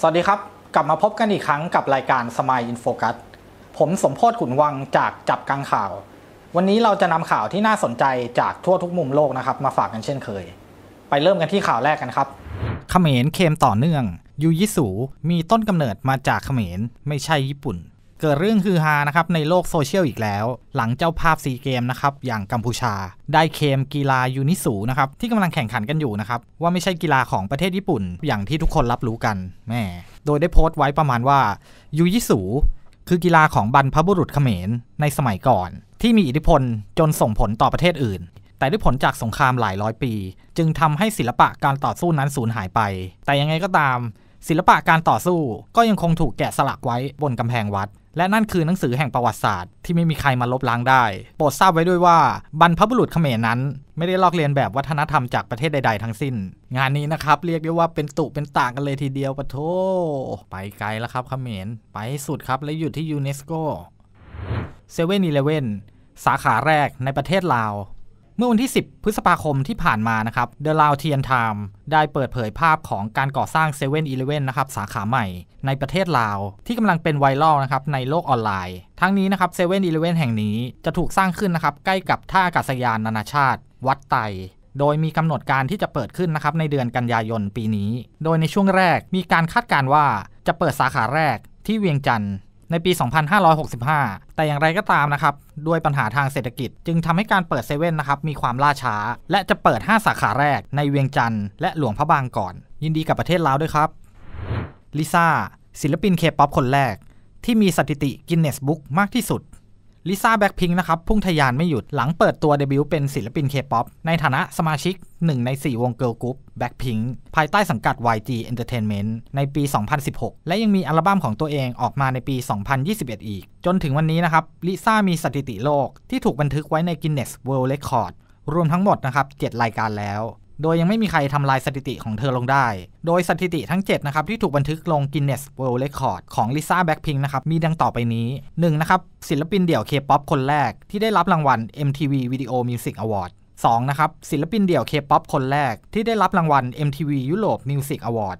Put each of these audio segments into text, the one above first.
สวัสดีครับ กลับมาพบกันอีกครั้งกับรายการสมายอินโฟกัสผมสมพศขุนวังจากจับกังข่าว วันนี้เราจะนำข่าวที่น่าสนใจจากทั่วทุกมุมโลกนะครับ มาฝากกันเช่นเคย ไปเริ่มกันที่ข่าวแรกกันครับเขมรเคมต่อเนื่อง ยูยิสูมีต้นกำเนิดมาจากเขมรไม่ใช่ญี่ปุ่นเกิดเรื่องฮือฮานะครับในโลกโซเชียลอีกแล้ว หลังเจ้าภาพซีเกมนะครับอย่างกัมพูชา ได้เคมกีฬายูนิสูนะครับที่กำลังแข่งขันกันอยู่นะครับว่าไม่ใช่กีฬาของประเทศญี่ปุ่น อย่างที่ทุกคนรับรู้กัน แม่ โดยได้โพสต์ไว้ประมาณว่ายูนิสูคือกีฬาของบรรพบุรุษเขมรในสมัยก่อน ที่มีอิทธิพลจนส่งผลต่อประเทศอื่น แต่ด้วยผลจากสงครามหลายร้อยปี จึงทำให้ศิลปะการต่อสู้นั้นสูญหายไป แต่ยังไงก็ตามศิลปะการต่อสู้ก็ยังคงถูกแกะสลักไว้บนกำแพงวัดและนั่นคือหนังสือแห่งประวัติศาสตร์ที่ไม่มีใครมาลบล้างได้ โปรดทราบไว้ด้วยว่าบรรพบุรุษเขมรนั้น ไม่ได้ลอกเลียนแบบวัฒนธรรมจากประเทศใดๆทั้งสิ้น งานนี้นะครับเรียกได้ว่าเป็นตุ เป็นต่างกันเลยทีเดียวปะโทไปไกลแล้วครับเขมร ไปสุดครับและอยู่ที่ยูเนสโกเซเว่นอีเลเว่นสาขาแรกในประเทศลาวเมื่อวันที่ 10 พฤษภาคมที่ผ่านมา นะครับ The l a o t i a n Time ได้เปิดเผยภาพของการก่อสร้าง7 e เ e ่ e อนะครับสาขาใหม่ในประเทศลาวที่กำลังเป็นไวรัลนะครับในโลกออนไลน์ ทั้งนี้นะครับ7 e เ e ่ e แห่งนี้จะถูกสร้างขึ้นนะครับใกล้กับท่าอากาศยานนานาชาติวัดไต โดยมีกำหนดการที่จะเปิดขึ้นนะครับในเดือนกันยายนปีนี้ โดยในช่วงแรกมีการคาดการว่าจะเปิดสาขาแรกที่เวียงจันทร์ในปี 2565 แต่อย่างไรก็ตามนะครับ ด้วยปัญหาทางเศรษฐกิจจึงทำให้การเปิดเซเว่นนะครับ มีความล่าช้า และจะเปิด 5 สาขาแรกในเวียงจันทร์และหลวงพระบางก่อน ยินดีกับประเทศลาวด้วยครับลิซ่าศิลปินเคป๊อปคนแรก ที่มีสถิติกินเนสบุ๊กมากที่สุดลิซ่าแบ็คพิงนะครับพุ่งทยานไม่หยุดหลังเปิดตัวเดบิวต์เป็นศิลปินเคป๊อปในฐานะสมาชิก 1 ใน 4 วงเกิร์ลกรุ๊ปแบ็คพิงภายใต้สังกัด YG Entertainment ในปี 2016 และยังมีอัลบั้มของตัวเองออกมาในปี 2021 อีก จนถึงวันนี้นะครับลิซ่ามีสถิติโลกที่ถูกบันทึกไว้ใน Guinness World Record รวมทั้งหมดนะครับ7รายการแล้วโดยยังไม่มีใครทำลายสถิติของเธอลงได้ โดยสถิติทั้ง7นะครับที่ถูกบันทึกลง Guinness World Record ของลิซ่าแบ็คพิงนะครับมีดังต่อไปนี้ 1. นะครับศิลปินเดี่ยวเคป๊อปคนแรกที่ได้รับรางวัล MTV Video Music Award 2. นะครับศิลปินเดี่ยวเคป๊อปคนแรกที่ได้รับรางวัล MTV Europe Music Award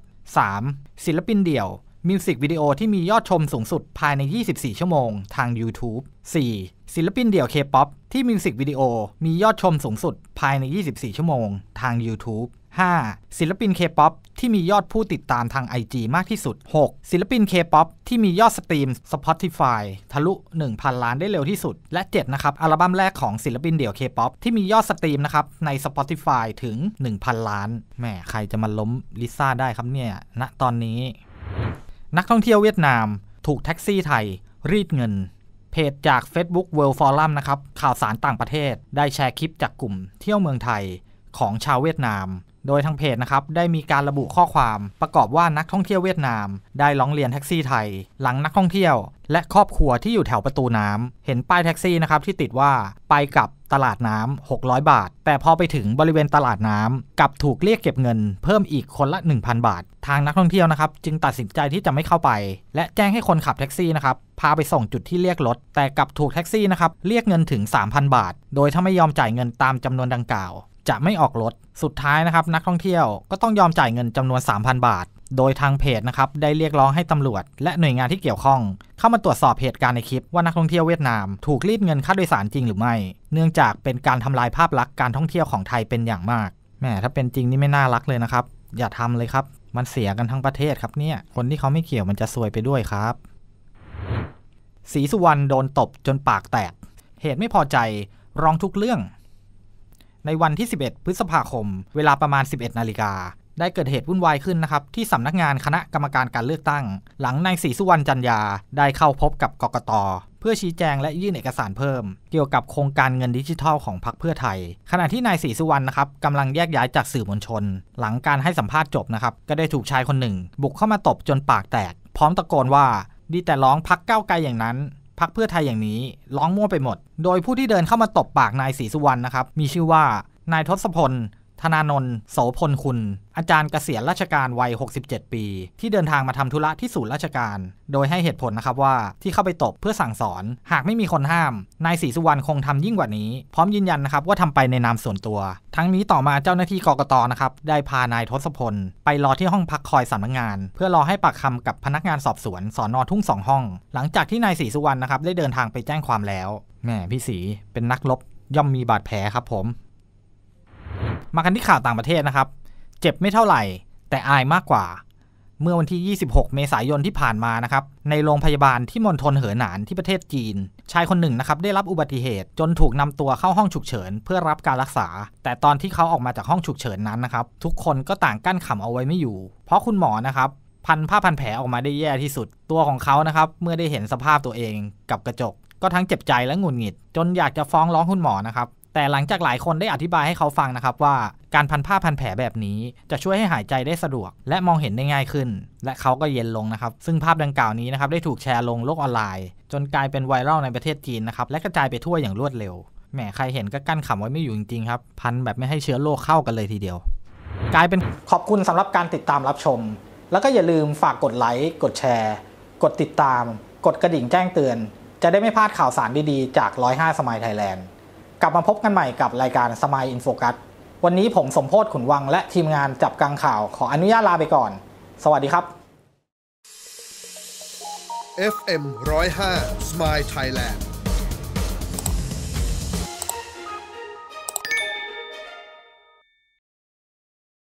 3. ศิลปินเดี่ยวมิวสิกวิดีโอที่มียอดชมสูงสุดภายใน 24 ชั่วโมงทาง YouTube 4. ศิลปินเดี่ยวเคป๊อปที่มิวสิกวิดีโอมียอดชมสูงสุดภายใน 24 ชั่วโมงทาง YouTube 5. ศิลปินเคป๊อปที่มียอดผู้ติดตามทาง IG มากที่สุด 6. ศิลปินเคป๊อปที่มียอดสตรีม Spotify ทะลุ 1,000 ล้านได้เร็วที่สุด และ 7 นะครับ อัลบั้มแรกของศิลปินเดี่ยวเคป๊อปที่มียอดสตรีมนะครับใน Spotify ถึง 1,000 ล้าน แหมใครจะมาล้มลิซ่าได้ครับเนี่ยณนะตอนนี้นักท่องเที่ยวเวียดนาม ถูกแท็กซี่ไทยรีดเงิน เพจจาก Facebook World Forum นะครับข่าวสารต่างประเทศ ได้แชร์คลิป จากกลุ่มเที่ยวเมืองไทยของชาวเวียดนาม โดยทางเพจนะครับได้มีการระบุข้อความประกอบว่านักท่องเที่ยวเวียดนาม ได้ร้องเรียนแท็กซี่ไทย หลังนักท่องเที่ยวและครอบครัวที่อยู่แถวประตูน้ำ เห็นป้ายแท็กซี่นะครับที่ติดว่าไปกับตลาดน้ำ 600 บาท แต่พอไปถึงบริเวณตลาดน้ำกลับถูกเรียกเก็บเงินเพิ่มอีกคนละ 1,000 บาท ทางนักท่องเที่ยวนะครับจึงตัดสินใจที่จะไม่เข้าไป และแจ้งให้คนขับแท็กซี่นะครับพาไปส่งจุดที่เรียกรถ แต่กลับถูกแท็กซี่นะครับเรียกเงินถึง 3,000 บาท โดยถ้าไม่ยอมจ่ายเงินตามจำนวนดังกล่าว จะไม่ออกรถ สุดท้ายนะครับนักท่องเที่ยวก็ต้องยอมจ่ายเงินจำนวน 3,000บาทโดยทางเพจนะครับได้เรียกร้องให้ตำรวจ และหน่วยงานที่เกี่ยวข้อง เข้ามาตรวจสอบเหตุการณ์ในคลิปว่านักท่องเที่ยวเวียดนามถูกรีดเงินค่าโดยสารจริงหรือไม่เนื่องจากเป็นการทำลายภาพลักษณ์การท่องเที่ยวของไทยเป็นอย่างมากแหมถ้าเป็นจริงนี่ไม่น่ารักเลยนะครับ อย่าทำเลยครับมันเสียกันทั้งประเทศครับเนี่ยคนที่เขาไม่เกี่ยวมันจะซวยไปด้วยครับศรีสุวรรณโดนตบจนปากแตกเหตุไม่พอใจร้องทุกเรื่อง ในวันที่ 11 พฤษภาคม เวลาประมาณ 11นาฬิกาได้เกิดเหตุวุ่นวายขึ้นนะครับที่สำนักงานคณะกรรมการการเลือกตั้ง หลังนายศรีสุวรรณจันยา ได้เข้าพบกับกกตเพื่อชี้แจงและยื่นเอกสารเพิ่ม เกี่ยวกับโครงการเงินดิจิทัลของพรรคเพื่อไทย ขณะที่นายศรีสุวรรณนะครับกำลังแยกย้ายจากสื่อมวลชน หลังการให้สัมภาษณ์จบนะครับก็ได้ถูกชายคนหนึ่ง บุกเข้ามาตบจนปากแตกพร้อมตะโกนว่าดีแต่ร้องพักเก้าไกลอย่างนั้นพักเพื่อไทยอย่างนี้ร้องมั่วไปหมด โดยผู้ที่เดินเข้ามาตบปากนายศรีสุวรรณนะครับมีชื่อว่านายทศพลธนานน์โสพลคุณ อาจารย์เกษียณราชการวัย 67 ปี ที่เดินทางมาทำธุระที่ศูนย์ราชการ โดยให้เหตุผลนะครับว่าที่เข้าไปตบเพื่อสั่งสอน หากไม่มีคนห้าม นายศรีสุวรรณคงทำยิ่งกว่านี้ พร้อมยืนยันนะครับ ว่าทำไปในนามส่วนตัว ทั้งนี้ต่อมาเจ้าหน้าที่กกตนะครับ ได้พานายทศพล ไปรอที่ห้องพักคอยสำนักงาน เพื่อรอให้ปากคำกับพนักงานสอบสวนสอนอทุ่งสองห้อง หลังจากที่นายศรีสุวรรณนะครับ ได้เดินทางไปแจ้งความแล้วแหมพี่ศรีเป็นนักลบย่อมมีบาดแผลครับผมมากันที่ข่าวต่างประเทศนะครับ เจ็บไม่เท่าไหร่ แต่อายมากกว่า เมื่อวันที่ 26 เมษายนที่ผ่านมานะครับ ในโรงพยาบาลที่มณฑลเหอหนานที่ประเทศจีน ชายคนหนึ่งนะครับ ได้รับอุบัติเหตุ จนถูกนำตัวเข้าห้องฉุกเฉินเพื่อรับการรักษา แต่ตอนที่เขาออกมาจากห้องฉุกเฉินนั้นนะครับทุกคนก็ต่างกั้นขำเอาไว้ไม่อยู่ เพราะคุณหมอนะครับพันผ้าพันแผลออกมาได้แย่ที่สุดตัวของเขานะครับเมื่อได้เห็นสภาพตัวเอง กับกระจก ก็ทั้งเจ็บใจและหงุดหงิด จนอยากจะฟ้องร้องคุณหมอนะครับแต่หลังจากหลายคนได้อธิบายให้เขาฟังนะครับว่าการพันผ้าพันแผลแบบนี้จะช่วยให้หายใจได้สะดวก และมองเห็นได้ง่ายขึ้น และเขาก็เย็นลงนะครับซึ่งภาพดังกล่าวนี้นะครับได้ถูกแชร์ลงโลกออนไลน์ จนกลายเป็นไวรัลในประเทศจีนนะครับและกระจายไปทั่วอย่างรวดเร็วแหมใครเห็นก็กั้นขำไว้ไม่อยู่จริงๆครับพันแบบไม่ให้เชื้อโรคเข้ากันเลยทีเดียว กลายเป็นขอบคุณสำหรับการติดตามรับชม แล้วก็อย่าลืมฝากกดไลค์กดแชร์ กดติดตาม กดกระดิ่งแจ้งเตือน จะได้ไม่พลาดข่าวสารดีๆจาก105สมัยไทยแลนด์กลับมาพบกันใหม่กับรายการสมัยอินโฟกัสวันนี้ผมสมโพศขุนวังและทีมงานจับกางข่าวขออนุญาตลาไปก่อน สวัสดีครับ FM 105 Smile Thailand